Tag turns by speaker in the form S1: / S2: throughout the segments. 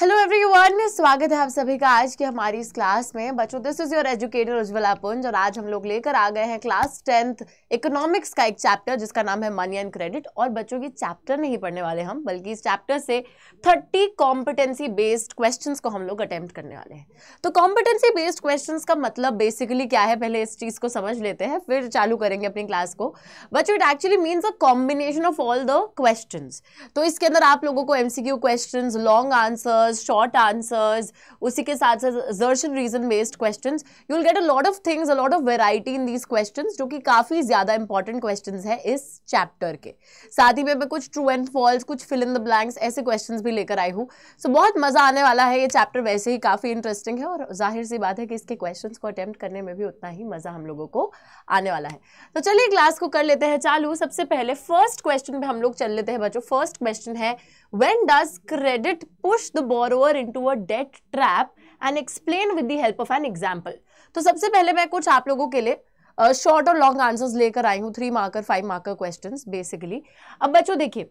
S1: Hello everyone स्वागत है आप सभी का आज की हमारी इस क्लास में बच्चों this is your educator Ujjwala Punj और आज हम लोग लेकर आ गए हैं क्लास टेंथ इकोनॉमिक्स का एक चैप्टर जिसका नाम है मनी एंड क्रेडिट और बच्चों की चैप्टर नहीं पढ़ने वाले हम बल्कि इस चैप्टर से 30 कॉम्पिटेंसी बेस्ड क्वेश्चन को हम लोग अटैम्प्ट करने वाले हैं तो कॉम्पिटेंसी बेस्ड क्वेश्चन का मतलब बेसिकली क्या है पहले इस चीज़ को समझ लेते हैं फिर चालू करेंगे अपनी क्लास को बच्चो it actually means a combination of all the question तो इसके अंदर आप लोगों को M C question question long answers short answers उसी के साथ साथ reason based question you will get a lot of things a lot of variety in these question जो कि काफ़ी ज़्यादा इंपॉर्टेंट क्वेश्चन है इस चैप्टर के साथ ही में मैं कुछ ट्रू एंड फॉल्स कुछ फिल इन द ब्लैंक्स ऐसे क्वेश्चन भी लेकर आई हूँ सो so, बहुत मज़ा आने वाला है ये चैप्टर वैसे ही काफ़ी इंटरेस्टिंग है और जाहिर सी बात है कि इसके क्वेश्चन को अटैम्प्ट करने में भी उतना ही मज़ा हम लोगों को आने वाला है तो चलिए क्लास को कर लेते हैं चालू सबसे पहले फर्स्ट क्वेश्चन पे हम लोग चल लेते हैं बच्चों फर्स्ट क्वेश्चन है व्हेन डज क्रे credit push the borrower into a debt trap and explain with the help of an example. तो सबसे पहले मैं कुछ आप लोगों के लिए शॉर्ट और लॉन्ग आंसर्स लेकर आई हूँ three marker five marker questions basically अब बच्चों देखिए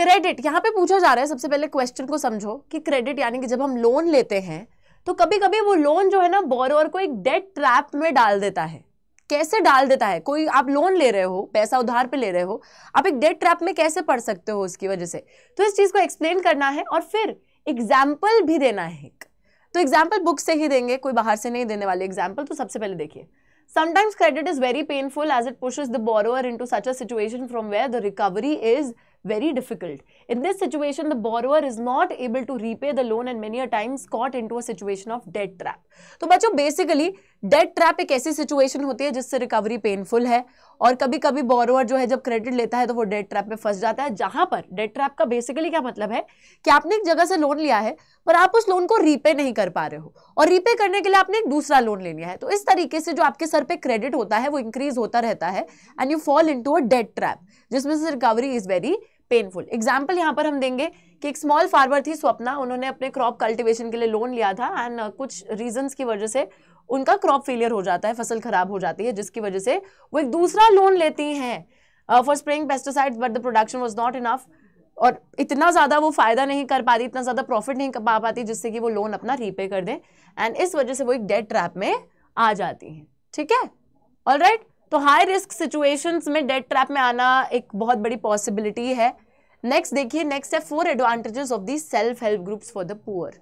S1: क्रेडिट यहाँ पे पूछा जा रहा है सबसे पहले क्वेश्चन को समझो कि क्रेडिट यानी कि जब हम लोन लेते हैं तो कभी कभी वो लोन जो है ना बोरोवर को एक डेट ट्रैप में डाल देता है कैसे डाल देता है कोई आप लोन ले रहे हो पैसा उधार पे ले रहे हो आप एक डेट ट्रैप में कैसे पढ़ सकते हो उसकी वजह से तो इस चीज़ को एक्सप्लेन करना है और फिर एग्जाम्पल भी देना है एक तो एग्जाम्पल बुक से ही देंगे कोई बाहर से नहीं देने वाले एग्जाम्पल तो सबसे पहले देखिए sometimes credit is very painful as it pushes the borrower into such a situation from where the recovery is very difficult. In this situation, the borrower is not able to repay the loan and many a times caught into a situation of debt trap. to bachcho basically debt trap ek aisi situation hoti hai jisse recovery painful hai aur kabhi kabhi borrower jo hai jab credit leta hai to wo debt trap mein phas jata hai jahan par debt trap ka basically kya matlab hai ki aapne ek jagah se loan liya hai पर आप उस loan को repay नहीं कर पा रहे हो और रीपे करने के लिए आपने एक दूसरा लोन ले लिया है तो इस तरीके से जो आपके सर पे क्रेडिट होता है वो इंक्रीज होता रहता है and you fall into a debt trap जिसमें से recovery is very painful example यहाँ पर हम देंगे कि एक स्मॉल फार्मर थी स्वप्ना उन्होंने अपने क्रॉप कल्टिवेशन के लिए लोन लिया था एंड uh, कुछ रीजंस की वजह से उनका क्रॉप फेलियर हो जाता है फसल खराब हो जाती है जिसकी वजह से वो एक दूसरा लोन लेती हैं for spraying pesticide but the production was not enough और इतना ज़्यादा वो फ़ायदा नहीं कर पाती इतना ज़्यादा प्रॉफिट नहीं पा पाती जिससे कि वो लोन अपना रीपे कर दें एंड इस वजह से वो एक डेट ट्रैप में आ जाती हैं ठीक है ऑल राइट right? तो हाई रिस्क सिचुएशंस में डेट ट्रैप में आना एक बहुत बड़ी पॉसिबिलिटी है नेक्स्ट देखिए नेक्स्ट है four advantages of the self help groups for the poor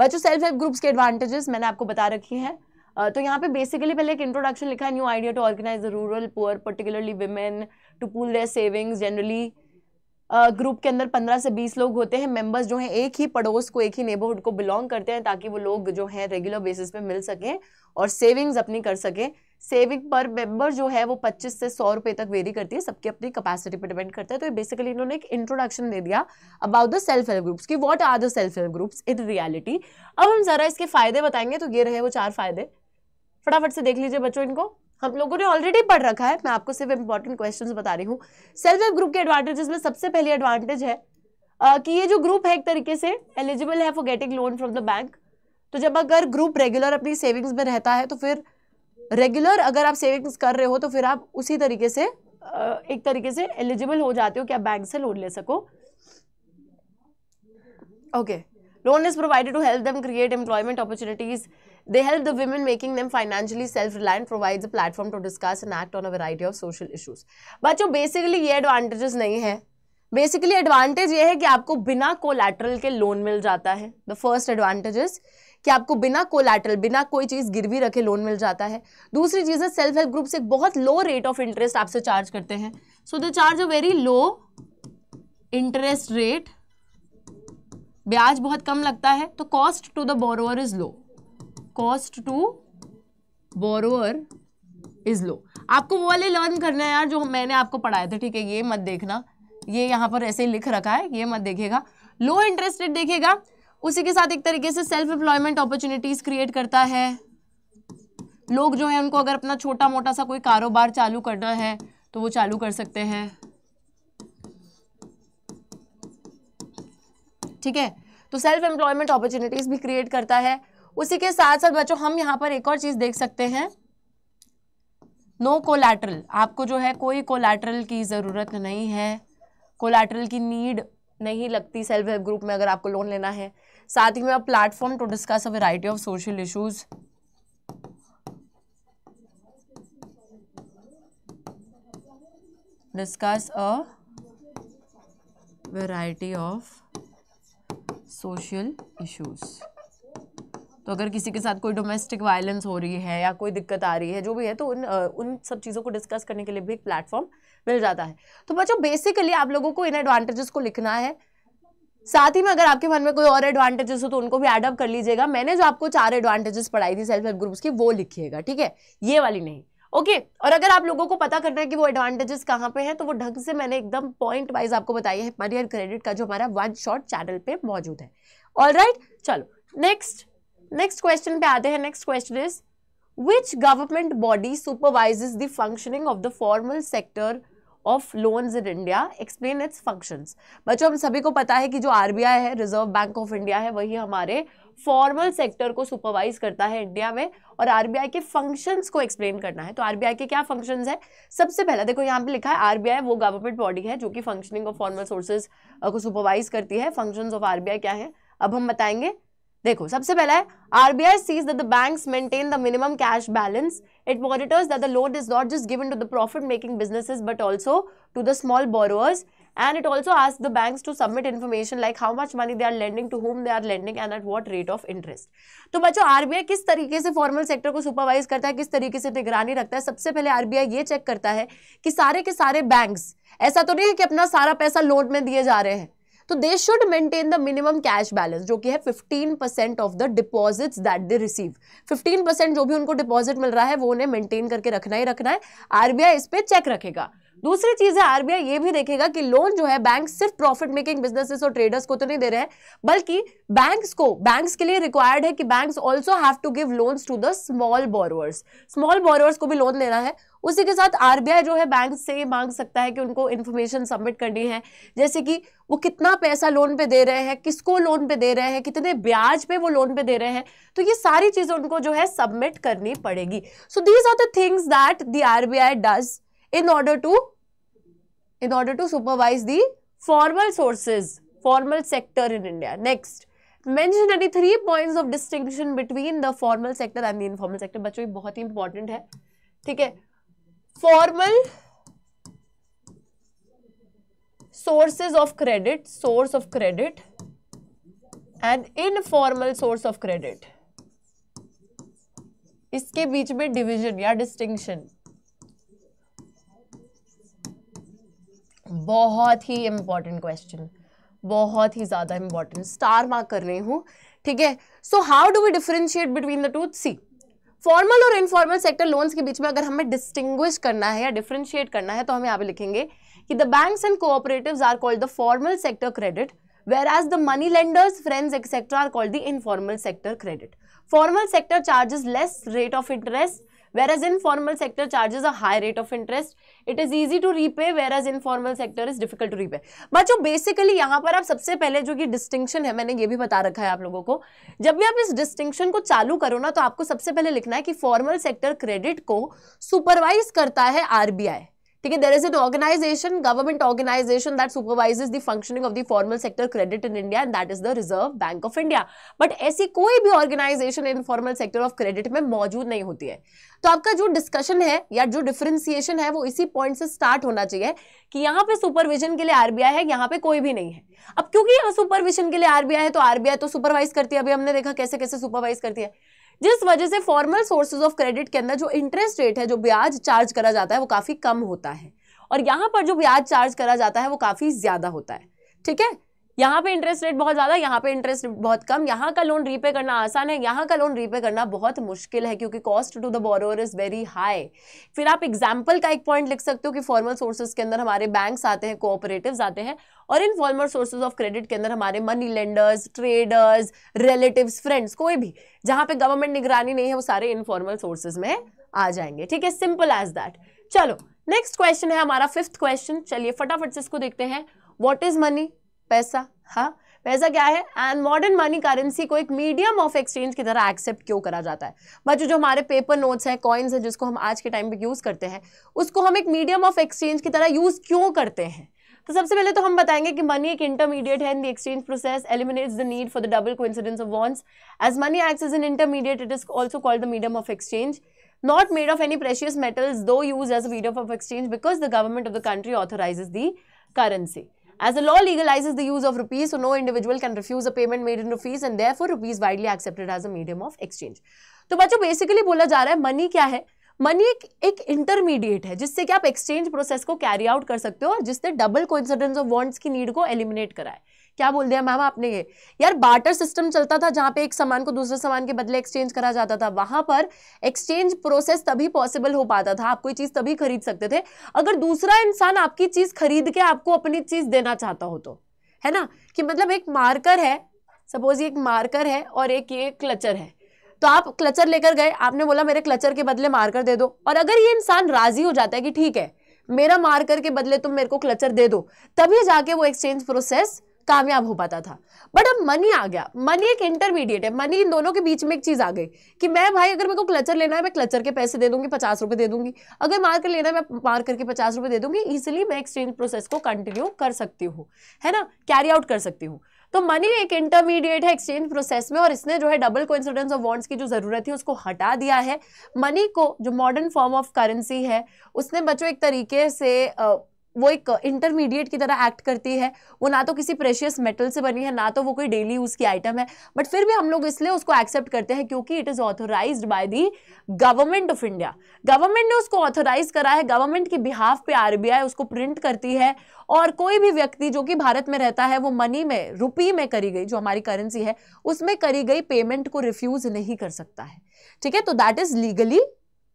S1: बच्चों सेल्फ हेल्प ग्रुप्स के एडवांटेजेस मैंने आपको बता रखी हैं तो यहाँ पे बेसिकली पहले एक इंट्रोडक्शन लिखा है new idea to organise the rural poor particularly women to pool their savings generally group के अंदर पंद्रह से बीस लोग होते हैं मेंबर्स जो हैं एक ही पड़ोस को एक ही नेबरहुड को बिलोंग करते हैं ताकि वो लोग जो हैं रेगुलर बेसिस पे मिल सकें और सेविंग्स अपनी कर सकें सेविंग पर मेंबर जो है वो 25 से सौ रुपए तक वेरी करती है सबकी अपनी कैपेसिटी पर डिपेंड करता है तो बेसिकली इन्होंने एक इंट्रोडक्शन दे दिया about the self help groups की what are the self help groups in reality अब हम जरा इसके फायदे बताएंगे तो ये रहे वो चार फायदे फटाफट से देख लीजिए बच्चों इनको हम लोगों ने ऑलरेडी पढ़ रखा है मैं आपको सिर्फ इंपॉर्टेंट क्वेश्चन बता रही हूँ सेल्फ हेल्प ग्रुप के एडवांटेजेस में सबसे पहली एडवांटेज है आ, कि ये जो ग्रुप है एक तरीके से एलिजिबल है for getting loan from the bank तो जब अगर ग्रुप रेगुलर अपनी सेविंग्स में रहता है तो फिर रेगुलर अगर आप सेविंग्स कर रहे हो तो फिर आप उसी तरीके से एक तरीके से एलिजिबल हो जाते हो कि आप बैंक से लोन ले सको okay loan is provided to help them create employment opportunities they help the women, making them financially self reliant provides a platform to discuss and act on a variety of social issues बच्चों basically ये advantages नहीं है basically advantage ये है कि आपको बिना collateral के लोन मिल जाता है द फर्स्ट एडवांटेजेस कि आपको बिना कोलैटरल बिना कोई चीज़ गिरवी रखे लोन मिल जाता है दूसरी चीज़ है सेल्फ हेल्प से एक बहुत लो रेट ऑफ इंटरेस्ट आपसे चार्ज करते हैं so they charge a very low interest rate ब्याज बहुत कम लगता है तो cost to the borrower is low cost to borrower is low आपको वो वाले लर्न करना है यार जो मैंने आपको पढ़ाया था ठीक है ये मत देखना ये यहाँ पर ऐसे ही लिख रखा है ये मत देखेगा लो इंटरेस्ट रेट देखेगा उसी के साथ एक तरीके से सेल्फ एम्प्लॉयमेंट अपॉर्चुनिटीज क्रिएट करता है लोग जो है उनको अगर अपना छोटा मोटा सा कोई कारोबार चालू करना है तो वो चालू कर सकते हैं ठीक है तो सेल्फ एम्प्लॉयमेंट अपॉर्चुनिटीज भी क्रिएट करता है उसी के साथ साथ बच्चों हम यहाँ पर एक और चीज़ देख सकते हैं नो no कोलैटरल आपको जो है कोई कोलैटरल की ज़रूरत नहीं है कोलैटरल की नीड नहीं लगती सेल्फ हेल्प ग्रुप में अगर आपको लोन लेना है साथ ही में platform to discuss a variety of social issues discuss a variety of social issues. तो अगर किसी के साथ कोई डोमेस्टिक वायलेंस हो रही है या कोई दिक्कत आ रही है जो भी है तो उन उन सब चीज़ों को डिस्कस करने के लिए भी एक प्लेटफॉर्म मिल जाता है तो बच्चों बेसिकली आप लोगों को इन एडवांटेजेस को लिखना है साथ ही में अगर आपके मन में कोई और एडवांटेजेस हो तो उनको भी एडअप कर लीजिएगा मैंने जो आपको चार एडवांटेजेस पढ़ाई थी सेल्फ हेल्प ग्रुप्स की वो लिखिएगा ठीक है ये वाली नहीं ओके okay, और अगर आप लोगों को पता करना है कि वो एडवांटेजेस कहाँ पे हैं तो वो ढंग से मैंने एकदम पॉइंट वाइज आपको बताया है मनी क्रेडिट का जो हमारा वन शॉट चैनल पे मौजूद है ऑल राइट right, चलो नेक्स्ट नेक्स्ट क्वेश्चन पे आते हैं next question is which government body supervises the functioning of the formal sector of loans in India explain its functions बच्चों हम सभी को पता है कि जो आरबीआई है रिजर्व बैंक ऑफ इंडिया है वही हमारे फॉर्मल सेक्टर को सुपरवाइज करता है इंडिया में और आरबीआई के फंक्शंस को एक्सप्लेन करना है तो आरबीआई के क्या फंक्शंस है सबसे पहला देखो यहाँ पे लिखा है आरबीआई वो गवर्नमेंट बॉडी है जो कि फंक्शनिंग ऑफ फॉर्मल सोर्सेज को सुपरवाइज करती है फंक्शंस ऑफ आरबीआई क्या है अब हम बताएंगे देखो सबसे पहले RBI sees that the banks maintain the minimum cash balance it monitors that the loan is not just given to the profit making businesses but also to the small borrowers and it also आज the bank to submit information like how much money they are lending to home they are lending and at what rate of interest तो बच्चों RBI किस तरीके से formal sector को supervise करता है किस तरीके से निगरानी रखता है सबसे पहले आरबीआई ये चेक करता है कि सारे के सारे बैंक्स ऐसा तो नहीं है कि अपना सारा पैसा लोन में दिए जा रहे हैं तो they should maintain the minimum cash balance जो कि है 15 percent of the deposits that they receive 15 percent जो भी उनको डिपॉजिट मिल रहा है वो उन्हें मेंटेन करके रखना ही रखना है आरबीआई इस पर चेक रखेगा दूसरी चीज है आरबीआई ये भी देखेगा कि लोन जो है बैंक सिर्फ प्रॉफिट मेकिंग बिजनेसेस और ट्रेडर्स को तो नहीं दे रहे हैं बल्कि बैंक्स को बैंक्स के लिए रिक्वायर्ड है कि banks also have to give loans to the small borrowers small borrowers को भी लोन देना है उसी के साथ आरबीआई जो है बैंक से मांग सकता है कि उनको इन्फॉर्मेशन सबमिट करनी है जैसे कि वो कितना पैसा लोन पे दे रहे हैं किसको लोन पे दे रहे हैं कितने ब्याज पे वो लोन पे दे रहे हैं तो ये सारी चीज़ें उनको जो है सबमिट करनी पड़ेगी so these are the things that the I does in order to in order to supervise the formal sources formal sector in India next mention any three points of distinction between the formal sector and the informal sector बच्चों ये बहुत ही important है ठीक है formal sources of credit source of credit and informal source of credit इसके बीच में division या डिस्टिंक्शन बहुत ही इंपॉर्टेंट क्वेश्चन बहुत ही ज्यादा इंपॉर्टेंट स्टार मार्क कर रही हूं ठीक है so how do we differentiate between the two see formal और इनफॉर्मल सेक्टर लोन्स के बीच में अगर हमें डिस्टिंग्विश करना है या डिफ्रेंशिएट करना है तो हम यहाँ पे लिखेंगे कि the banks and cooperatives are called the formal sector credit whereas the money lenders friends etcetera are called the informal sector credit formal sector charges less rate of interest whereas in formal sector charges a high rate of interest it is easy to repay whereas informal sector is difficult to repay बच्चों basically यहाँ पर आप सबसे पहले जो कि distinction है मैंने ये भी बता रखा है आप लोगों को जब भी आप इस distinction को चालू करो ना तो आपको सबसे पहले लिखना है कि formal sector credit को supervise करता है RBI ठीक है there is an organisation government organisation that supervise the functioning of the formal sector credit in India and that is the reserve bank of India but ऐसी कोई भी organisation informal sector of credit में मौजूद नहीं होती है तो आपका जो डिस्कशन है या जो डिफ्रेंसिएशन है वो इसी पॉइंट से स्टार्ट होना चाहिए कि यहाँ पे सुपरविजन के लिए आरबीआई है यहाँ पे कोई भी नहीं है अब क्योंकि यहाँ सुपरविजन के लिए आरबीआई है तो आरबीआई तो सुपरवाइज करती है अभी हमने देखा कैसे कैसे सुपरवाइज करती है जिस वजह से फॉर्मल सोर्सेज ऑफ क्रेडिट के अंदर जो इंटरेस्ट रेट है जो ब्याज चार्ज करा जाता है वो काफ़ी कम होता है और यहाँ पर जो ब्याज चार्ज करा जाता है वो काफ़ी ज़्यादा होता है ठीक है यहाँ पे इंटरेस्ट रेट बहुत ज़्यादा यहाँ पे इंटरेस्ट बहुत कम यहाँ का लोन रीपे करना आसान है यहाँ का लोन रीपे करना बहुत मुश्किल है क्योंकि cost to the borrower is very high फिर आप एग्जाम्पल का एक पॉइंट लिख सकते हो कि फॉर्मल सोर्सेज के अंदर हमारे बैंक्स आते हैं कोऑपरेटिव आते हैं और informal sources of credit के अंदर हमारे money lenders traders relative friends कोई भी जहाँ पे गवर्नमेंट निगरानी नहीं है वो सारे इनफॉर्मल सोर्सेज में आ जाएंगे ठीक है सिंपल एज दैट चलो नेक्स्ट क्वेश्चन है हमारा फिफ्थ क्वेश्चन चलिए फटाफट से इसको देखते हैं वॉट इज मनी पैसा हाँ पैसा क्या है एंड मॉडर्न मनी करेंसी को एक मीडियम ऑफ एक्सचेंज की तरह एक्सेप्ट क्यों करा जाता है बच्चों जो हमारे पेपर नोट्स हैं कॉइन्स हैं जिसको हम आज के टाइम पे यूज़ करते हैं उसको हम एक मीडियम ऑफ एक्सचेंज की तरह यूज़ क्यों करते हैं तो सबसे पहले तो हम बताएंगे कि मनी एक इंटरमीडिएट है in the exchange process eliminates the need for the double coincidence of wants as money acts as an intermediate it is also called the medium of exchange not made of any precious metals though use as a medium of exchange because the government of the country authorizes the currency As the law legalizes the use of rupees, so no individual can refuse a payment made in rupees and therefore rupees widely accepted as a medium of exchange. तो बच्चों basically बोला जा रहा है money क्या है money एक एक इंटरमीडिएट है जिससे कि आप एक्सचेंज प्रोसेस को कैरी आउट कर सकते हो और जिसने डबल कोइंसिडेंस ऑफ वांट्स की नीड को एलिमिनेट कराए क्या बोल दिया मैम आपने ये यार बार्टर सिस्टम चलता था जहाँ पे एक सामान को दूसरे सामान के बदले एक्सचेंज करा जाता था वहाँ पर एक्सचेंज प्रोसेस तभी पॉसिबल हो पाता था आप कोई चीज़ तभी खरीद सकते थे अगर दूसरा इंसान आपकी चीज़ खरीद के आपको अपनी चीज़ देना चाहता हो तो है ना कि मतलब एक मार्कर है सपोज ये एक मार्कर है और एक ये क्लचर है तो आप क्लचर लेकर गए आपने बोला मेरे क्लचर के बदले मार्कर दे दो और अगर ये इंसान राजी हो जाता है कि ठीक है मेरा मार्कर के बदले तुम मेरे को क्लचर दे दो तभी जाके वो एक्सचेंज प्रोसेस कामयाब हो पाता था बट अब मनी आ गया मनी एक इंटरमीडिएट है मनी इन दोनों के बीच में एक चीज़ आ गई कि मैं भाई अगर मेरे को क्लचर लेना है मैं क्लचर के पैसे दे दूंगी पचास रुपये दे दूंगी अगर मार्कर लेना है मैं मार करके पचास रुपये दे दूंगी ईजिली मैं एक्सचेंज प्रोसेस को कंटिन्यू कर सकती हूँ है ना कैरी आउट कर सकती हूँ तो मनी एक इंटरमीडिएट है एक्सचेंज प्रोसेस में और इसने जो है डबल कोइंसिडेंस ऑफ बॉन्ड्स की जो ज़रूरत थी उसको हटा दिया है मनी को जो मॉडर्न फॉर्म ऑफ करेंसी है उसने बच्चों एक तरीके से वो एक इंटरमीडिएट की तरह एक्ट करती है वो ना तो किसी प्रेशियस मेटल से बनी है ना तो वो कोई डेली यूज़ की आइटम है बट फिर भी हम लोग इसलिए उसको एक्सेप्ट करते हैं क्योंकि it is authorise by the government of India government ने उसको ऑथोराइज करा है गवर्नमेंट के बिहाफ पे आरबीआई उसको प्रिंट करती है और कोई भी व्यक्ति जो कि भारत में रहता है वो मनी में रुपी में करी गई जो हमारी करेंसी है उसमें करी गई पेमेंट को रिफ्यूज नहीं कर सकता है ठीक है तो that is legally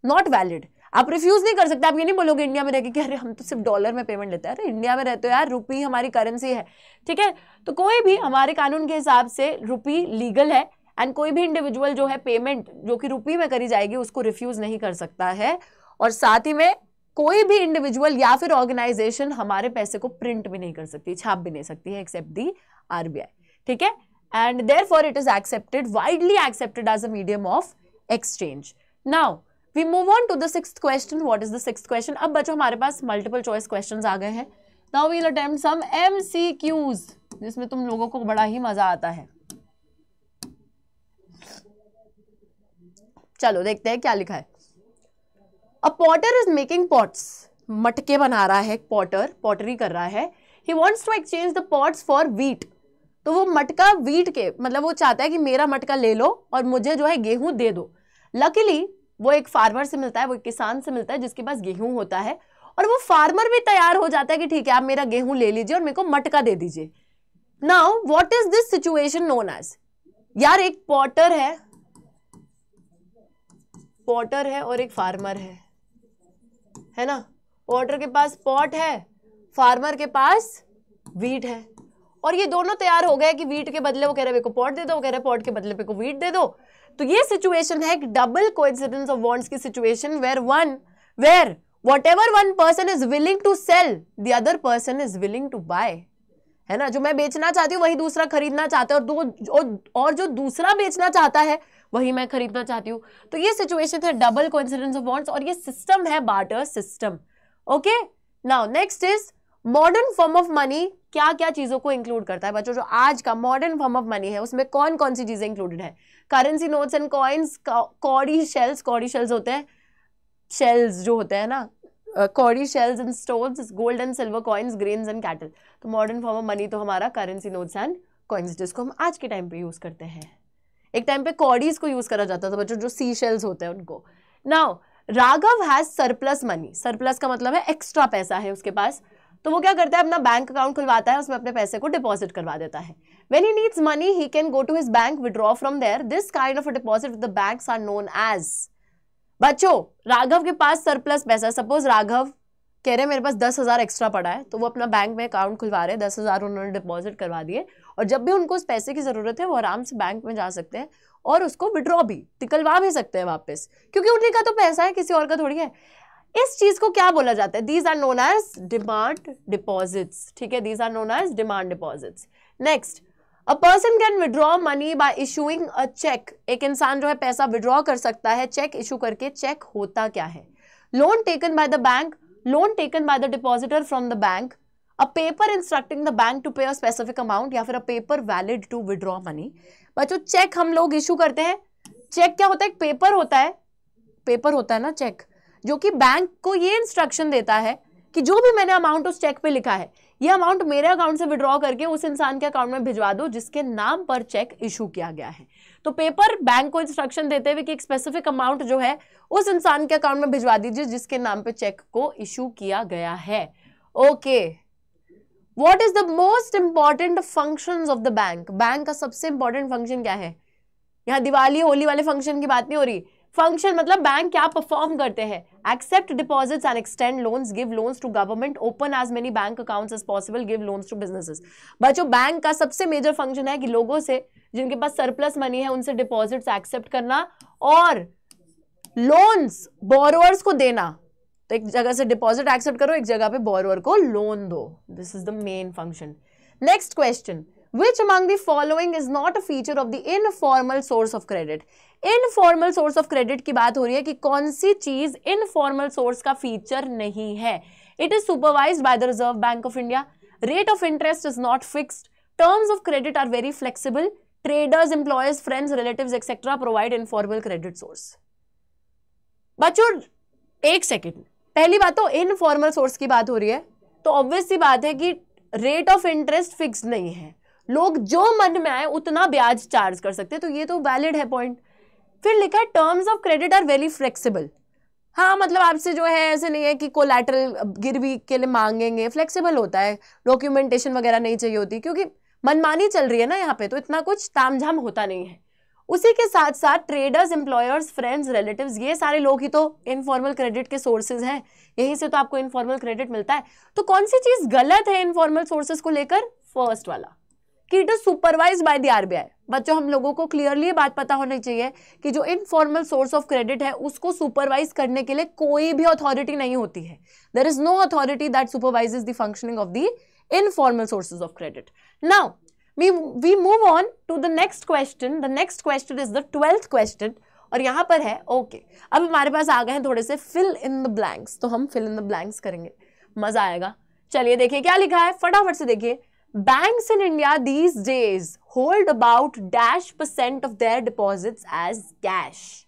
S1: not valid आप रिफ्यूज नहीं कर सकते आप ये नहीं बोलोगे इंडिया में रहकर कि अरे हम तो सिर्फ डॉलर में पेमेंट लेते हैं अरे इंडिया में रहते हो यार रुपी हमारी करेंसी है ठीक है तो कोई भी हमारे कानून के हिसाब से रुपी लीगल है एंड कोई भी इंडिविजुअल जो है पेमेंट जो कि रुपी में करी जाएगी उसको रिफ्यूज नहीं कर सकता है और साथ ही में कोई भी इंडिविजुअल या फिर ऑर्गेनाइजेशन हमारे पैसे को प्रिंट भी नहीं कर सकती छाप भी नहीं सकती है एक्सेप्ट दी आई ठीक है and therefore it is accepted widely accepted as a medium of exchange now we move on to the six question what is the six question अब बच्चों हमारे पास मल्टीपल चॉइस क्वेश्चन आ गए हैं now we'll attempt some M C Qs जिसमें तुम लोगों को बड़ा ही मजा आता है चलो देखते हैं क्या लिखा है a potter is making pots मटके बना रहा है पॉटर पॉटरी कर रहा है he wants to exchange the pots for wheat तो वो मटका वीट के मतलब वो चाहता है कि मेरा मटका ले लो और मुझे जो है गेहूं दे दो लकीली वो एक फार्मर से मिलता है वो एक किसान से मिलता है जिसके पास गेहूं होता है और वो फार्मर भी तैयार हो जाता है कि ठीक है आप मेरा गेहूं ले लीजिए और मेरे को मटका दे दीजिए now what is this situation known as यार एक पॉटर है पॉटर है और एक फार्मर है है ना पॉटर के पास पॉट है फार्मर के पास वीट है और ये दोनों तैयार हो गए कि वीट के बदले वो कह रहे मेरे को पॉट दे दो वो कह रहे हैं पॉट के बदले मेरे को वीट दे दो तो ये सिचुएशन है डबल कोइंसिडेंस ऑफ वांट्स की situation where one wherever one person is willing to sell the other person is willing to buy है ना जो मैं बेचना चाहती हूँ वही दूसरा खरीदना चाहता है और दो और जो दूसरा बेचना चाहता है वही मैं खरीदना चाहती हूँ तो ये सिचुएशन है डबल कॉन्सिडेंस ऑफ वॉन्ट्स और ये सिस्टम है barter system okay now next is modern form of money क्या क्या चीज़ों को इंक्लूड करता है बच्चों जो आज का मॉडर्न फॉर्म ऑफ मनी है उसमें कौन कौन सी चीज़ें इंक्लूडेड है currency notes and coins cowrie shells cowrie shells होते हैं शेल्स जो होते हैं ना cowrie shells and stone gold and silver coins grain and cattle तो मॉडर्न फॉर्म ऑफ मनी तो हमारा करेंसी नोट्स एंड कॉइन्स जिसको हम आज के टाइम पे यूज़ करते हैं एक टाइम पे कॉडीज को यूज़ करा जाता था बच्चों जो सी शेल्स होते हैं उनको now Raghav has surplus money surplus का मतलब है एक्स्ट्रा पैसा है उसके पास तो वो क्या करता है अपना बैंक अकाउंट खुलवाता है उसमें अपने पैसे को डिपॉजिट करवा देता है When he needs money, he can go to his bank, withdraw from there. This kind of a deposit with the banks are known as. बच्चों राघव के पास सरप्लस पैसा सपोज राघव कह रहे हैं मेरे पास दस हज़ार एक्स्ट्रा पड़ा है तो वो अपना बैंक में अकाउंट खुलवा रहे हैं दस हज़ार उन्होंने डिपॉजिट करवा दिए और जब भी उनको उस पैसे की ज़रूरत है वो आराम से बैंक में जा सकते हैं और उसको विड्रॉ भी निकलवा भी सकते हैं वापस क्योंकि उन्हीं का तो पैसा है किसी और का थोड़ी है इस चीज़ को क्या बोला जाता है these are known as demand deposits ठीक है these are known as demand deposits next a person can withdraw money by issuing a cheque एक इंसान जो है पैसा विड्रॉ कर सकता है चेक इशू करके चेक होता क्या है loan taken by the bank loan taken by the depositor from the bank a paper instructing the bank to pay a specific amount या फिर a paper valid to withdraw money बच्चों cheque हम लोग issue करते हैं check क्या होता है पेपर होता है पेपर होता है ना चेक जो कि बैंक को ये इंस्ट्रक्शन देता है कि जो भी मैंने अमाउंट उस चेक पे लिखा है ये अमाउंट मेरे अकाउंट से विड्रॉ करके उस इंसान के अकाउंट में भिजवा दो जिसके नाम पर चेक इशू किया गया है तो पेपर बैंक को इंस्ट्रक्शन देते हुए कि एक स्पेसिफिक अमाउंट जो है उस इंसान के अकाउंट में भिजवा दीजिए जिसके नाम पर चेक को इशू किया गया है okay what is the most important function of the bank bank का सबसे इंपॉर्टेंट फंक्शन क्या है यहां दिवाली होली वाले फंक्शन की बात नहीं हो रही फंक्शन मतलब बैंक क्या परफॉर्म करते हैं accept deposits and extend loans give loans to government open as many bank accounts as possible give loans to businesses बच्चों बैंक का सबसे मेजर फंक्शन है कि लोगों से जिनके पास सरप्लस मनी है उनसे डिपॉजिट्स एक्सेप्ट करना और लोन्स बोरोअर्स को देना तो एक जगह से डिपॉजिट एक्सेप्ट करो एक जगह पे बोरोअर को लोन दो this is the main function next question which among the following is not a feature of the informal source of credit informal source of credit की बात हो रही है कि कौन सी चीज इनफॉर्मल सोर्स का फीचर नहीं है it is supervise by the reserve bank of India rate of interest is not fixed terms of credit are very flexible traders employees friends relative etcetera provide informal credit source बच्चों एक second पहली बात तो informal source की बात हो रही है तो ऑब्वियस बात है कि रेट ऑफ इंटरेस्ट फिक्स नहीं है लोग जो मन में आए उतना ब्याज चार्ज कर सकते हैं तो ये तो वैलिड है पॉइंट फिर लिखा है terms of credit are very flexible हाँ मतलब आपसे जो है ऐसे नहीं है कि कोलैटरल गिरवी के लिए मांगेंगे फ्लेक्सिबल होता है डॉक्यूमेंटेशन वगैरह नहीं चाहिए होती क्योंकि मनमानी चल रही है ना यहाँ पे तो इतना कुछ तामझाम होता नहीं है उसी के साथ साथ ट्रेडर्स एम्प्लॉयर्स फ्रेंड्स रिलेटिव्स ये सारे लोग ही तो इनफॉर्मल क्रेडिट के सोर्सेज हैं यहीं से तो आपको इनफॉर्मल क्रेडिट मिलता है तो कौन सी चीज़ गलत है इनफॉर्मल सोर्सेज को लेकर फर्स्ट वाला कि it is supervise by the RBI बच्चों हम लोगों को क्लियरली बात पता होनी चाहिए कि जो इनफॉर्मल सोर्स ऑफ क्रेडिट है उसको सुपरवाइज करने के लिए कोई भी अथॉरिटी नहीं होती है there is no authority that supervise the functioning of the informal sources of credit now we move on to to the next question the next question is twelfth question और यहां पर है ओके okay. अब हमारे पास आ गए हैं थोड़े से फिल इन द ब्लैंक्स तो हम फिल इन द ब्लैंक्स करेंगे मज़ा आएगा चलिए देखिए क्या लिखा है फटाफट से देखिए Banks in India these days hold about dash percent of their deposits as cash.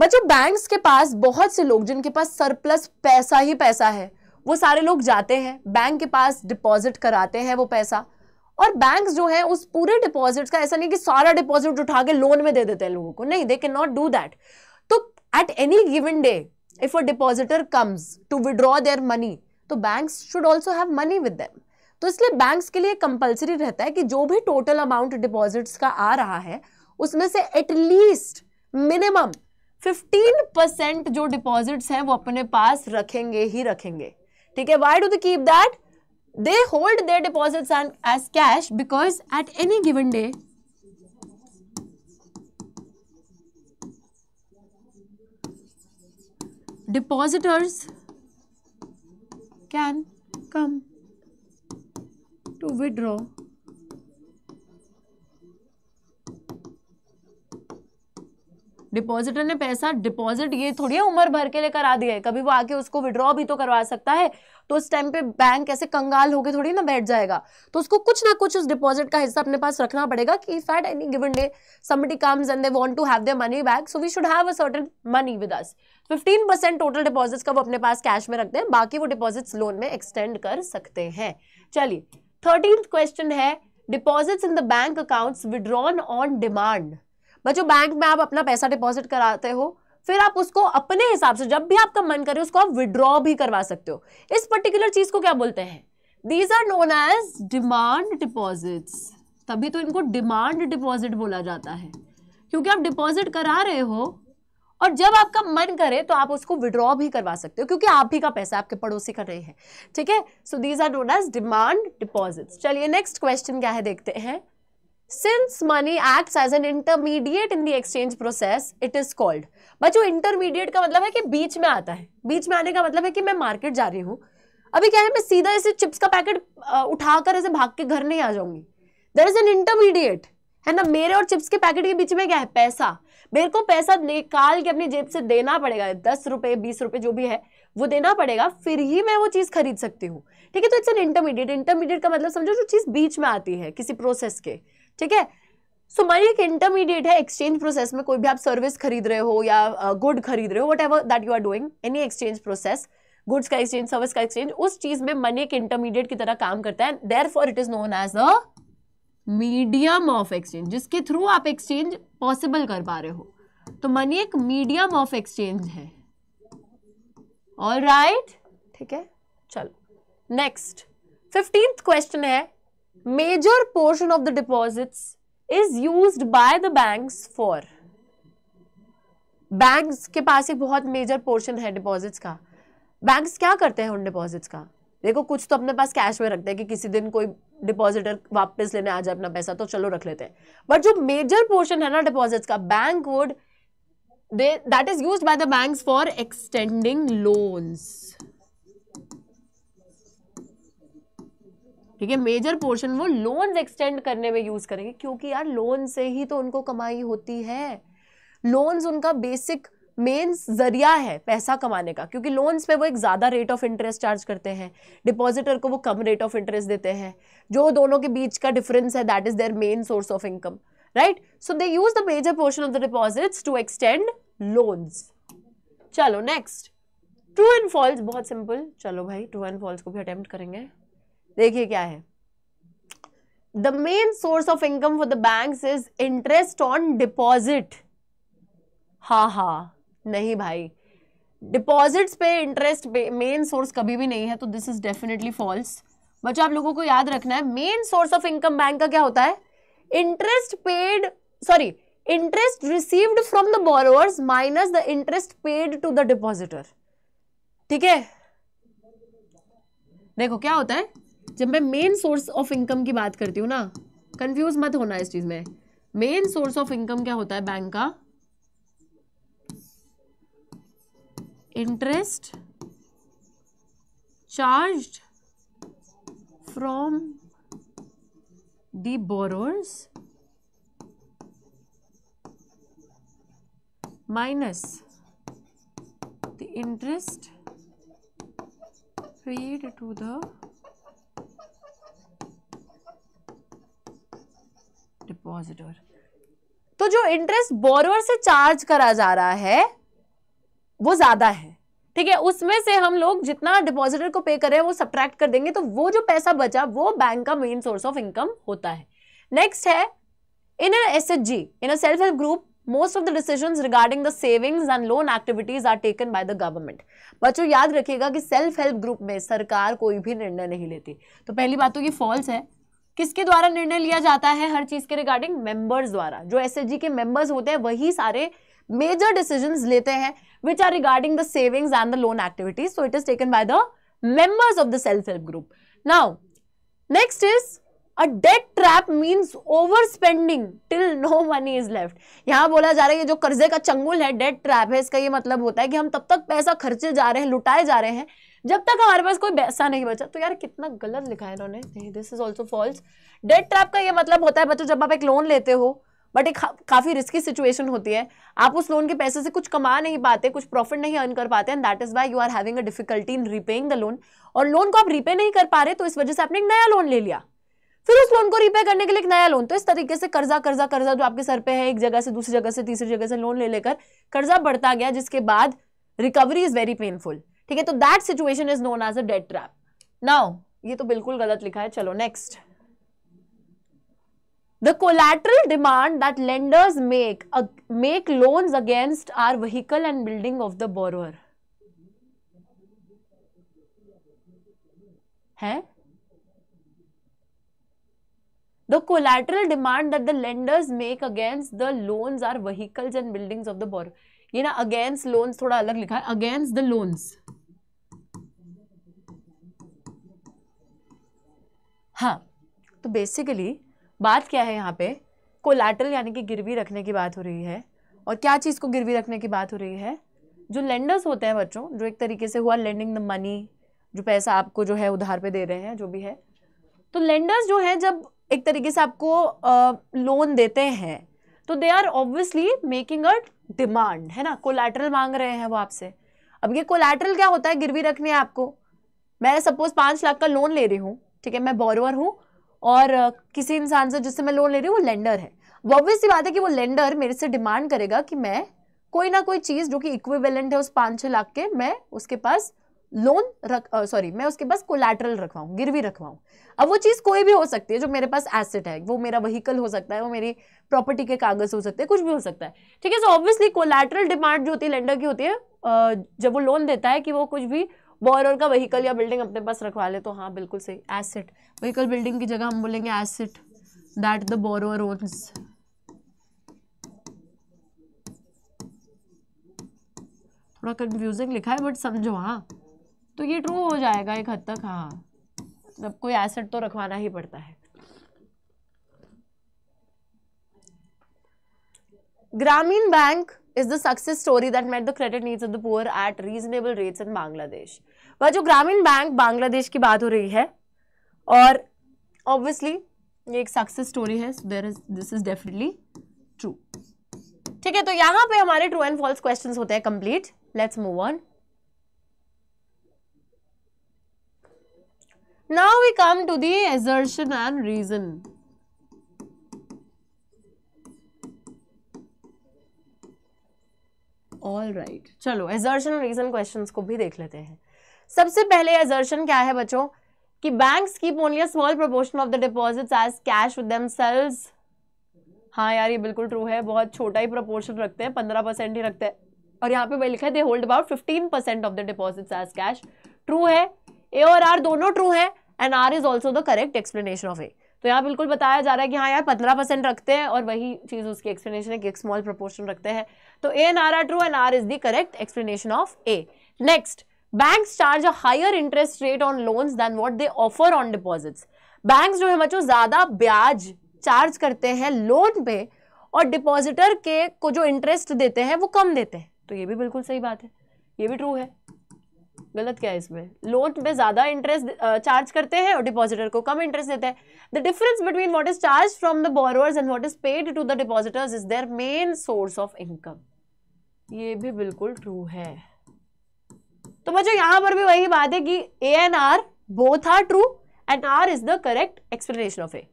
S1: बच्चों बैंक्स के पास बहुत से लोग जिनके पास सरप्लस पैसा ही पैसा है वो सारे लोग जाते हैं बैंक के पास डिपॉजिट कराते हैं वो पैसा और बैंक्स जो है उस पूरे डिपॉजिट का ऐसा नहीं कि सारा डिपॉजिट उठा के लोन में दे देते हैं लोगों को नहीं दे के नॉट डू दैट तो at any given day if a depositor comes to withdraw their money तो banks should also have money with them तो इसलिए बैंक्स के लिए कंपलसरी रहता है कि जो भी टोटल अमाउंट डिपॉजिट्स का आ रहा है उसमें से एटलीस्ट मिनिमम 15 परसेंट जो डिपॉजिट्स हैं वो अपने पास रखेंगे ही रखेंगे ठीक है why do the keep that they hold their deposits as cash because at any given day depositors can come to withdraw depositor ने पैसा डिपॉजिट ये थोड़ी है उम्र भर के लिए करा दिया है कभी वो आके उसको विड्रॉ भी तो करवा सकता है तो उस टाइम पे बैंक ऐसे कंगाल होके थोड़ी ना बैठ जाएगा तो उसको कुछ ना कुछ उस डिपॉजिट का हिस्सा अपने पास रखना पड़ेगा कि if at any given day someone comes and they want to have their money back so we should have a certain money with us 15% total deposits का वो अपने पास कैश में रखते हैं बाकी वो डिपॉजिट्स लोन में एक्सटेंड कर सकते हैं चलिए थर्टीन क्वेश्चन है deposits in the bank accounts withdrawn on demand बच्चों बैंक में आप अपना पैसा डिपॉजिट कराते हो फिर आप उसको अपने हिसाब से जब भी आपका मन करे उसको आप विड्रॉ भी करवा सकते हो इस पर्टिकुलर चीज को क्या बोलते हैं these are known as demand deposits तभी तो इनको डिमांड डिपॉजिट बोला जाता है क्योंकि आप डिपॉजिट करा रहे हो और जब आपका मन करे तो आप उसको विड्रॉ भी करवा सकते हो क्योंकि आप ही का पैसा आपके पड़ोसी का नहीं है ठीक है so these are known as demand deposit चलिए नेक्स्ट क्वेश्चन क्या है देखते हैं since money act as an intermediate in the exchange process it is called बच्चों इंटरमीडिएट का मतलब है कि बीच में आता है बीच में आने का मतलब है कि मैं मार्केट जा रही हूँ अभी क्या है मैं सीधा ऐसे चिप्स का पैकेट उठाकर ऐसे भाग के घर नहीं आ जाऊंगी देर इज एन इंटरमीडिएट है ना मेरे और चिप्स के पैकेट के बीच में क्या है पैसा मेरे को पैसा निकाल के अपनी जेब से देना पड़ेगा दस रुपए बीस रुपए जो भी है वो देना पड़ेगा फिर ही मैं वो चीज़ खरीद सकती हूँ ठीक है तो इट्स एन इंटरमीडिएट इंटरमीडिएट का मतलब समझो जो चीज़ बीच में आती है किसी प्रोसेस के ठीक है सो मानिए एक इंटरमीडिएट है एक्सचेंज प्रोसेस में कोई भी आप सर्विस खरीद रहे हो या गुड खरीद रहे हो whatever that you are doing any exchange process goods का एक्सचेंज सर्विस का एक्सचेंज उस चीज में मनी एक इंटरमीडिएट की तरह काम करता है therefore it is known as a medium of exchange जिसके थ्रू आप एक्सचेंज पॉसिबल कर पा रहे हो तो मनी एक मीडियम ऑफ एक्सचेंज है ऑल राइट ठीक है चलो नेक्स्ट फिफ्टींथ क्वेश्चन है major portion of the deposits is used by the banks for banks के पास एक बहुत मेजर पोर्शन है डिपॉजिट्स का बैंक्स क्या करते हैं उन डिपॉजिट्स का देखो कुछ तो अपने पास कैश में रखते हैं कि किसी दिन कोई डिपॉजिटर वापस लेने आ जाए अपना पैसा तो चलो रख लेते हैं बट जो मेजर पोर्शन है ना डिपॉजिट्स का bank would they that is use by the bank for extending loans ठीक है मेजर पोर्शन वो लोन्स एक्सटेंड करने में यूज करेंगे क्योंकि यार लोन से ही तो उनको कमाई होती है लोन्स उनका बेसिक मेन जरिया है पैसा कमाने का क्योंकि लोन्स पे वो एक ज़्यादा रेट ऑफ इंटरेस्ट चार्ज करते हैं डिपॉजिटर को वो कम रेट ऑफ इंटरेस्ट देते हैं जो दोनों के बीच का डिफरेंस है that is their main source of income right so they use the major portion of the deposits to extend loans चलो नेक्स्ट ट्रू एंड फॉल्स बहुत सिंपल चलो भाई ट्रू एंड फॉल्स को भी अटेम्प्ट करेंगे देखिए क्या है the main source of income for the banks is interest on deposit ha ha नहीं भाई डिपॉजिट्स पे इंटरेस्ट मेन सोर्स कभी भी नहीं है तो दिस इज डेफिनेटली फॉल्स बच्चों आप लोगों को याद रखना है main source of income bank का क्या होता है interest paid sorry interest received from the borrowers minus the interest paid to the depositor ठीक है देखो क्या होता है जब मैं मेन सोर्स ऑफ इनकम की बात करती हूँ ना कंफ्यूज मत होना इस चीज़ में मेन सोर्स ऑफ इनकम क्या होता है बैंक का interest charged from the borrowers minus the interest paid to the depositor तो जो इंटरेस्ट बोरोवर से चार्ज करा जा रहा है वो ज्यादा है ठीक है उसमें से हम लोग जितना डिपॉजिटर को पे कर रहे हैं वो सब्ट्रैक्ट कर देंगे तो वो जो पैसा बचा वो बैंक का मेन सोर्स ऑफ इनकम होता है नेक्स्ट है in S H G in self help group most of the decision regarding the savings and loan activities are taken by the government बच्चों याद रखिएगा कि सेल्फ हेल्प ग्रुप में सरकार कोई भी निर्णय नहीं लेती तो पहली बात तो ये फॉल्स है किसके द्वारा निर्णय लिया जाता है हर चीज के रिगार्डिंग मेंबर्स द्वारा जो एस के मेंबर्स होते हैं वही सारे मेजर डिसीजन लेते हैं which are regarding the savings and the loan activities so it is taken by the members of the self help group now next is a debt trap means over spending till no money is left यहां बोला जा रहा है ये जो कर्जे का चंगुल है डेट ट्रैप है इसका ये मतलब होता है कि हम तब तक पैसा खर्चे जा रहे हैं लुटाए जा रहे हैं जब तक हमारे पास कोई पैसा नहीं बचा तो यार कितना गलत लिखा है इन्होंने this is also false debt trap का ये मतलब होता है बच्चों जब आप एक लोन लेते हो बट एक काफ़ी रिस्की सिचुएशन होती है आप उस लोन के पैसे से कुछ कमा नहीं पाते कुछ प्रॉफिट नहीं अर्न कर पाते and that is why you are having a difficulty in repaying the loan और लोन को आप रिपे नहीं कर पा रहे तो इस वजह से आपने एक नया लोन ले लिया फिर उस लोन को रिपे करने के लिए एक नया लोन तो इस तरीके से कर्जा कर्जा कर्जा जो आपके सर पे है एक जगह से दूसरी जगह से तीसरी जगह से लोन ले लेकर कर्जा बढ़ता गया जिसके बाद रिकवरी इज वेरी पेनफुल ठीक है तो that situation is known as a debt trap now ये तो बिल्कुल गलत लिखा है चलो next the collateral demand that lenders make uh, make loans against are vehicle and building of the borrower है the collateral demand that the lenders make against the loans are vehicles and buildings of the borrower ये ना against loans thoda alag likha hai against the loans ha तो basically बात क्या है यहाँ पे collateral यानी कि गिरवी रखने की बात हो रही है और क्या चीज़ को गिरवी रखने की बात हो रही है जो लेंडर्स होते हैं बच्चों जो एक तरीके से हुआ लेंडिंग द मनी जो पैसा आपको जो है उधार पे दे रहे हैं जो भी है तो लेंडर्स जो है जब एक तरीके से आपको लोन देते हैं तो they are obviously making a demand है ना कोलैटरल मांग रहे हैं वो आपसे अब ये कोलैटरल क्या होता है गिरवी रखने आपको मैं सपोज पाँच लाख का लोन ले रही हूँ ठीक है मैं बोरोवर हूँ और किसी इंसान से जिससे मैं लोन ले रही हूँ वो लेंडर है ऑब्वियस सी बात है कि वो लेंडर मेरे से डिमांड करेगा कि मैं कोई ना कोई चीज़ जो कि इक्विवेलेंट है उस पाँच छः लाख के मैं उसके पास लोन रख सॉरी मैं उसके पास कोलैटरल रखवाऊँ गिरवी रखवाऊँ अब वो चीज़ कोई भी हो सकती है जो मेरे पास एसेट है वो मेरा वहीकल हो सकता है वो मेरी प्रॉपर्टी के कागज हो सकते हैं कुछ भी हो सकता है ठीक है सो ऑब्वियसली कोलैटरल डिमांड जो होती है लेंडर की होती है जब वो लोन देता है कि वो कुछ भी बॉयर का व्हीकल या बिल्डिंग अपने पास रखवा ले तो हाँ बिल्कुल सही एसेट व्हीकल बिल्डिंग की जगह हम बोलेंगे asset that the borrower owns थोड़ा कंफ्यूजिंग लिखा है बट समझो हाँ तो ये ट्रू हो जाएगा एक हद तक हाँ जब मतलब कोई एसेट तो रखवाना ही पड़ता है Grameen bank is the success story that met the credit needs of the poor at reasonable rates in Bangladesh वह जो ग्रामीण बैंक बांग्लादेश की बात हो रही है और ऑब्वियसली ये एक सक्सेस स्टोरी है there is this is definitely true ठीक है तो यहाँ पे हमारे ट्रू एंड फॉल्स क्वेश्चन होते हैं complete let's move on now we come to the assertion and reason all right चलो एजर्शन रीजन क्वेश्चंस को भी देख लेते हैं सबसे पहले एजर्शन क्या है बच्चों कि banks keep only a small proportion of the deposits as cash with selves हाँ यार ये बिल्कुल ट्रू है बहुत छोटा ही प्रोपोर्शन रखते हैं पंद्रह परसेंट ही रखते हैं और यहाँ पे लिखा है they hold about fifteen percent of the deposits as cash true है ए और आर दोनों ट्रू है and R is also the correct explanation of A तो यहाँ बिल्कुल बताया जा रहा है कि हाँ यार पंद्रह परसेंट रखते हैं और वही चीज़ उसकी एक्सप्लेनेशन है कि एक स्मॉल प्रोपोर्शन रखते हैं तो A and R are true and R is the correct explanation of A next bank charge a higher interest rate on loans than what they offer on deposits banks जो है बच्चों ज़्यादा ब्याज charge करते हैं लोन पे और depositor के को जो इंटरेस्ट देते हैं वो कम देते हैं तो ये भी बिल्कुल सही बात है ये भी ट्रू है गलत क्या है इसमें लोन पे ज़्यादा इंटरेस्ट चार्ज करते हैं और डिपॉजिटर को कम इंटरेस्ट देते हैं the difference between what is charge from the borrowers and what is paid to the depositors is their main source of income ये भी बिल्कुल ट्रू है तो बच्चों यहां पर भी वही बात है कि A and R both are true and R is the correct explanation of A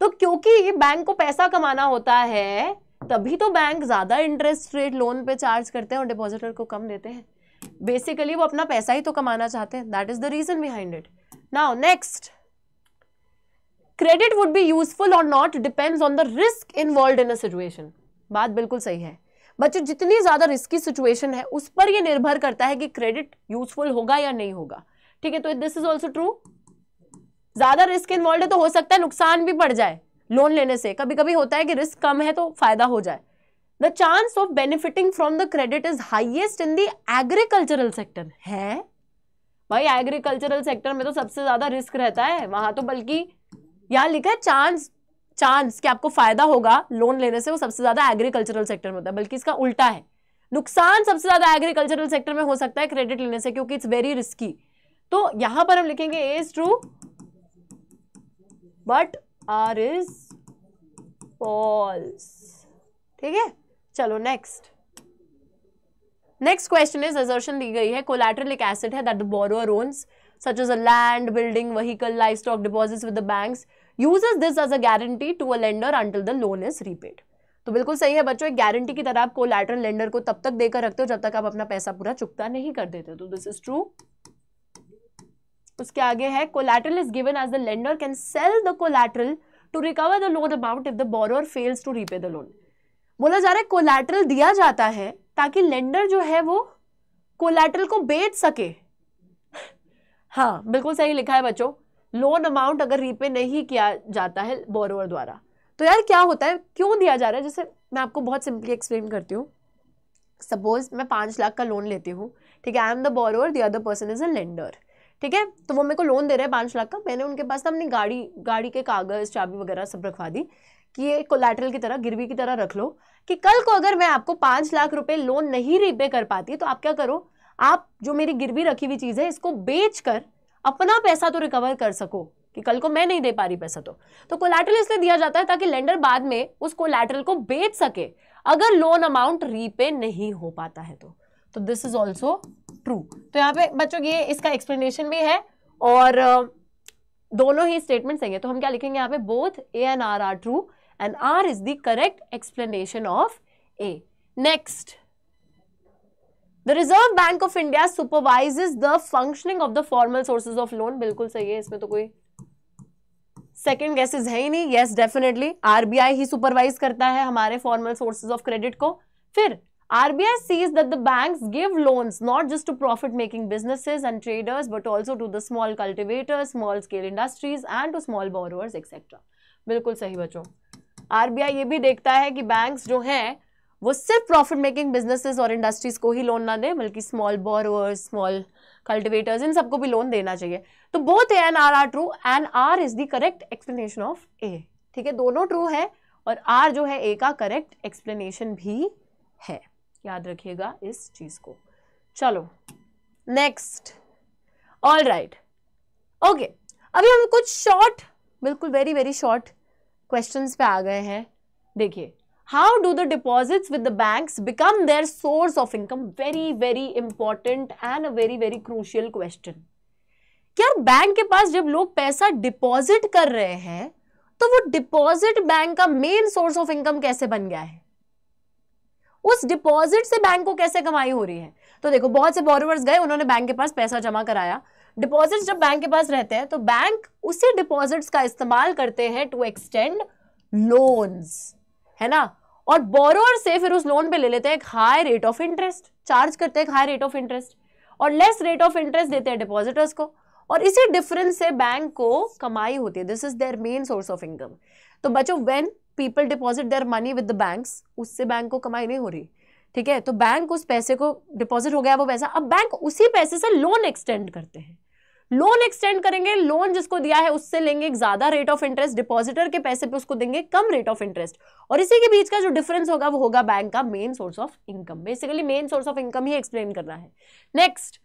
S1: तो क्योंकि बैंक को पैसा कमाना होता है तभी तो बैंक ज़्यादा इंटरेस्ट रेट लोन पे चार्ज करते हैं और डिपॉजिटर को कम देते हैं बेसिकली वो अपना पैसा ही तो कमाना चाहते हैं that is the reason behind it now next credit would be useful और not depends on the risk involve in a situation बात बिल्कुल सही है बच्चों जितनी ज़्यादा रिस्की सिचुएशन है उस पर ये निर्भर करता है कि क्रेडिट यूजफुल होगा या नहीं होगा ठीक है तो दिस इज ऑल्सो ट्रू ज़्यादा रिस्क इन्वॉल्व है तो हो सकता है नुकसान भी पड़ जाए लोन लेने से कभी कभी होता है कि रिस्क कम है तो फायदा हो जाए the chance of benefiting from the credit is highest in the agricultural sector है भाई एग्रीकल्चरल सेक्टर में तो सबसे ज्यादा रिस्क रहता है वहां तो बल्कि यहां लिखा है चांस चांस कि आपको फायदा होगा लोन लेने से वो सबसे ज्यादा एग्रीकल्चरल सेक्टर में होता है बल्कि इसका उल्टा है नुकसान सबसे ज्यादा एग्रीकल्चरल सेक्टर में हो सकता है क्रेडिट लेने से क्योंकि इट्स वेरी रिस्की तो यहां पर हम लिखेंगे A is true but R is false ठीक है चलो next next question is assertion दी गई है कोलैटरल एक एसेट है that the borrower owns such as a land building vehicle life stock deposits with the banks uses this as a guarantee to a lender until the loan is repaid तो बिल्कुल सही है बच्चों एक guarantee की तरह आप कोलैटरल लेंडर को तब तक देकर रखते हो जब तक आप अपना पैसा पूरा चुकता नहीं कर देते तो दिस इज ट्रू उसके आगे है collateral is given as the lender can sell the collateral to recover the loan amount if the borrower fails to repay the loan बोला जा रहा है कोलैटरल दिया जाता है ताकि लेंडर जो है वो कोलैटरल को बेच सके हाँ बिल्कुल सही लिखा है बच्चों लोन अमाउंट अगर रीपे नहीं किया जाता है बोरोवर द्वारा तो यार क्या होता है क्यों दिया जा रहा है जैसे मैं आपको बहुत सिंपली एक्सप्लेन करती हूँ सपोज मैं पाँच लाख का लोन लेती हूँ ठीक है I am the borrower the other person is a lender ठीक है तो वो मेरे को लोन दे रहे हैं पाँच लाख का मैंने उनके पास ना अपनी गाड़ी गाड़ी के कागज़ चाबी वगैरह सब रखवा दी कि ये कोलेटरल की तरह गिरवी की तरह रख लो कि कल को अगर मैं आपको पाँच लाख रुपए लोन नहीं रीपे कर पाती तो आप क्या करो आप जो मेरी गिरवी रखी हुई चीज़ है इसको बेच कर अपना पैसा तो रिकवर कर सको कि कल को मैं नहीं दे पा रही पैसा तो तो कोलैटरल इसलिए दिया जाता है ताकि लेंडर बाद में उस कोलैटरल को बेच सके अगर लोन अमाउंट रीपे नहीं हो पाता है तो तो दिस इज ऑल्सो ट्रू तो यहाँ पे बच्चों ये इसका एक्सप्लेनेशन भी है और दोनों ही स्टेटमेंट सही है तो हम क्या लिखेंगे यहाँ पे both A and R are true and R is the correct explanation of A next the reserve bank of India supervises the functioning of the formal sources of loan बिल्कुल सही है इसमें तो कोई सेकेंड गैसेज है ही नहीं yes definitely RBI ही सुपरवाइज करता है हमारे फॉर्मल सोर्सेज ऑफ क्रेडिट को फिर RBI sees that the banks give loans not just to profit making businesses and traders but also to the small cultivators, small scale industries and to small borrowers etc. बिल्कुल सही बच्चों RBI ये भी देखता है कि बैंक्स जो हैं वो सिर्फ प्रॉफिट मेकिंग बिजनेसेस और इंडस्ट्रीज को ही लोन ना दें बल्कि स्मॉल बोरोअर्स स्मॉल कल्टिवेटर्स इन सबको भी लोन देना चाहिए तो both A R are true and R is the correct explanation of A ठीक है दोनों ट्रू है और आर जो है ए का करेक्ट एक्सप्लेनेशन भी है याद रखिएगा इस चीज को चलो नेक्स्ट ऑल राइट ओके अभी हम कुछ शॉर्ट बिल्कुल वेरी वेरी शॉर्ट क्वेश्चंस पे आ गए हैं देखिए how do the deposits with the banks become their source of income very very important and a very very crucial question bank के पास जब लोग पैसा डिपॉजिट कर रहे हैं तो वो डिपॉजिट बैंक का मेन सोर्स ऑफ इनकम कैसे बन गया है उस डिपॉजिट से बैंक को कैसे कमाई हो रही है तो देखो बहुत से बोरोवर्स गए उन्होंने बैंक के पास पैसा जमा कराया डिपॉजिट्स जब बैंक के पास रहते हैं तो बैंक उसी डिपॉजिट्स का इस्तेमाल करते हैं टू एक्सटेंड लोन्स है ना और बोरोअर से फिर उस लोन पे ले लेते हैं एक high rate of interest charge करते हैं हाई रेट ऑफ इंटरेस्ट और लेस रेट ऑफ इंटरेस्ट देते हैं डिपॉजिटर्स को और इसी डिफरेंस से बैंक को कमाई होती है this is their main source of income तो बच्चों when people deposit their money with the banks उससे बैंक को कमाई नहीं हो रही ठीक है तो बैंक उस पैसे को डिपॉजिट हो गया वो पैसा अब बैंक उसी पैसे से लोन एक्सटेंड करते हैं लोन एक्सटेंड करेंगे लोन जिसको दिया है उससे लेंगे एक ज्यादा रेट ऑफ इंटरेस्ट डिपॉजिटर के पैसे पे उसको देंगे कम रेट ऑफ इंटरेस्ट और इसी के बीच का जो डिफरेंस होगा वो होगा बैंक का main source of income basically main source of income ही एक्सप्लेन करना है next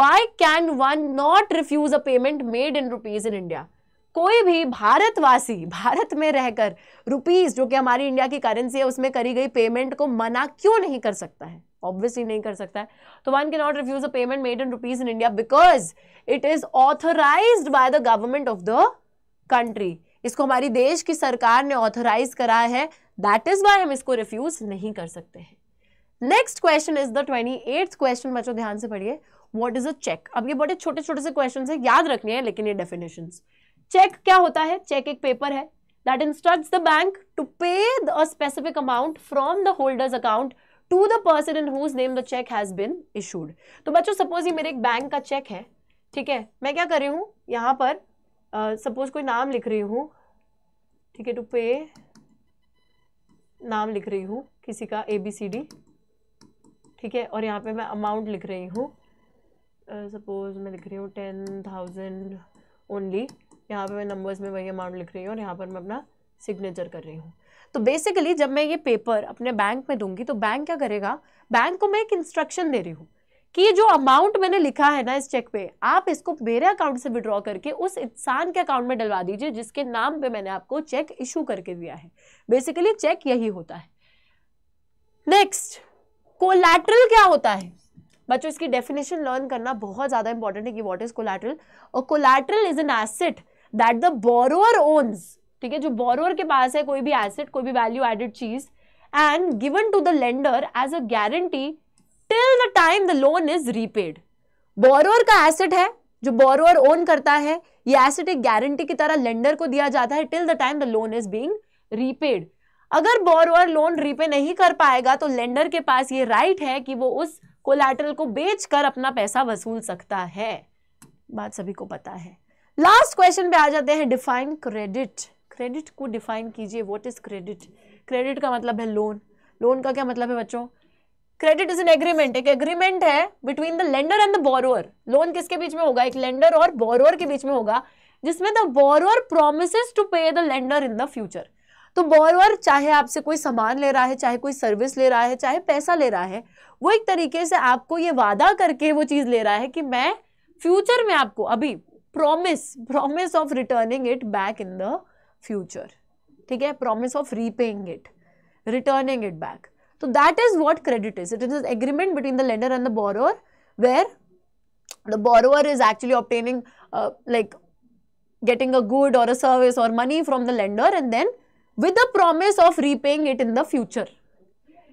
S1: why can one not refuse a payment made in rupees in India कोई भी भारतवासी भारत में रहकर रुपीज जो कि हमारी इंडिया की करेंसी है उसमें करी गई पेमेंट को मना क्यों नहीं कर सकता है ऑब्वियसली नहीं कर सकता है तो one can not refuse a payment made in rupees in India because it is authorise by the government of the country इसको हमारी देश की सरकार ने ऑथोराइज करा है दैट इज वाई हम इसको रिफ्यूज नहीं कर सकते हैं next question is the twenty eighth question बच्चों ध्यान से पढ़िए वॉट इज अ चेक अब ये बड़े छोटे छोटे से क्वेश्चन है याद रखने हैं लेकिन ये डेफिनेशन चेक क्या होता है चेक एक पेपर है that instruct the bank to pay the specific amount from the holder's account to the person in whose name the cheque has been issued तो बच्चों सपोज ये मेरे एक बैंक का चेक है ठीक है मैं क्या कर रही हूँ यहाँ पर सपोज uh, कोई नाम लिख रही हूँ ठीक है टू पे नाम लिख रही हूँ किसी का ए बी सी डी ठीक है और यहाँ पे मैं अमाउंट लिख रही हूँ सपोज uh, मैं लिख रही हूँ टेन थाउजेंड ओनली यहाँ पे मैं नंबर्स में वही अमाउंट लिख रही हूँ और यहाँ पर मैं अपना सिग्नेचर कर रही हूँ तो बेसिकली जब मैं ये पेपर अपने बैंक में दूंगी तो बैंक क्या करेगा बैंक को मैं एक इंस्ट्रक्शन दे रही हूँ कि ये जो अमाउंट मैंने लिखा है ना इस चेक पे आप इसको मेरे अकाउंट से विड्रॉ करके उस इंसान के अकाउंट में डलवा दीजिए जिसके नाम पे मैंने आपको चेक इशू करके दिया है बेसिकली चेक यही होता है नेक्स्ट कोलैटरल क्या होता है बच्चों इसकी डेफिनेशन लर्न करना बहुत ज़्यादा इंपॉर्टेंट है कि वॉट इज कोलैटरल और collateral is an asset that the borrower owns ठीक है जो बोरोअर के पास है कोई भी एसेट कोई भी वैल्यू एडेड चीज and given to the lender as a guarantee till the time the loan is repaid borrower का एसेट है जो बोरोअर ओन करता है ये एसेट एक गारंटी की तरह लेंडर को दिया जाता है till the time the loan is being repaid अगर बोरोअर लोन रीपे नहीं कर पाएगा तो लेंडर के पास ये राइट है कि वो उस कोलैटरल को बेचकर अपना पैसा वसूल सकता है बात सभी को पता है लास्ट क्वेश्चन पे आ जाते हैं डिफाइन क्रेडिट क्रेडिट को डिफाइन कीजिए व्हाट इज़ क्रेडिट क्रेडिट का मतलब है लोन लोन का क्या मतलब है बच्चों क्रेडिट इज एन एग्रीमेंट एक एग्रीमेंट है between the lender and the borrower loan किसके बीच में होगा एक लेंडर और बोरोअर के बीच में होगा जिसमें the borrower promise to pay the lender in the future तो बोरोअर चाहे आपसे कोई सामान ले रहा है चाहे कोई सर्विस ले रहा है चाहे पैसा ले रहा है वो एक तरीके से आपको ये वादा करके वो चीज़ ले रहा है कि मैं फ्यूचर में आपको अभी promise promise of returning it back in the future ठीक है promise of repaying it returning it back तो that is what credit is it is agreement between the lender and the borrower where the borrower is actually obtaining like getting a good और a service और money from the lender and then with the promise of repaying it in the future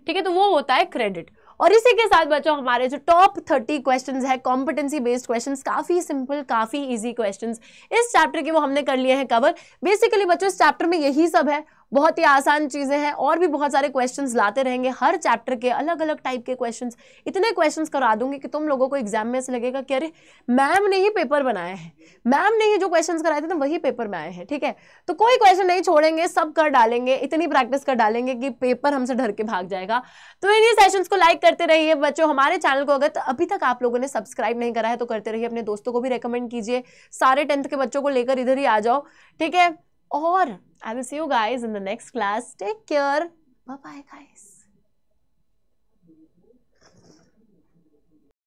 S1: ठीक है तो वो होता है credit और इसी के साथ बच्चों हमारे जो टॉप थर्टी क्वेश्चन है कॉम्पिटेंसी बेस्ड क्वेश्चन काफी सिंपल काफी ईजी क्वेश्चन इस चैप्टर के वो हमने कर लिए हैं कवर बेसिकली बच्चों इस चैप्टर में यही सब है बहुत ही आसान चीज़ें हैं और भी बहुत सारे क्वेश्चंस लाते रहेंगे हर चैप्टर के अलग अलग टाइप के क्वेश्चंस इतने क्वेश्चंस करा दूंगी कि तुम लोगों को एग्जाम में ऐसे लगेगा कि अरे मैम ने ही पेपर बनाया है मैम ने ही जो क्वेश्चंस कराए थे ना वही पेपर में आए हैं ठीक है तो कोई क्वेश्चन नहीं छोड़ेंगे सब कर डालेंगे इतनी प्रैक्टिस कर डालेंगे कि पेपर हमसे डर के भाग जाएगा तो इन्हीं सेशन को लाइक करते रहिए बच्चों हमारे चैनल को अगर अभी तक आप लोगों ने सब्सक्राइब नहीं करा है तो करते रहिए अपने दोस्तों को भी रिकमेंड कीजिए सारे टेंथ के बच्चों को लेकर इधर ही आ जाओ ठीक है or I will see you guys in the next class. Take care. Bye bye, guys.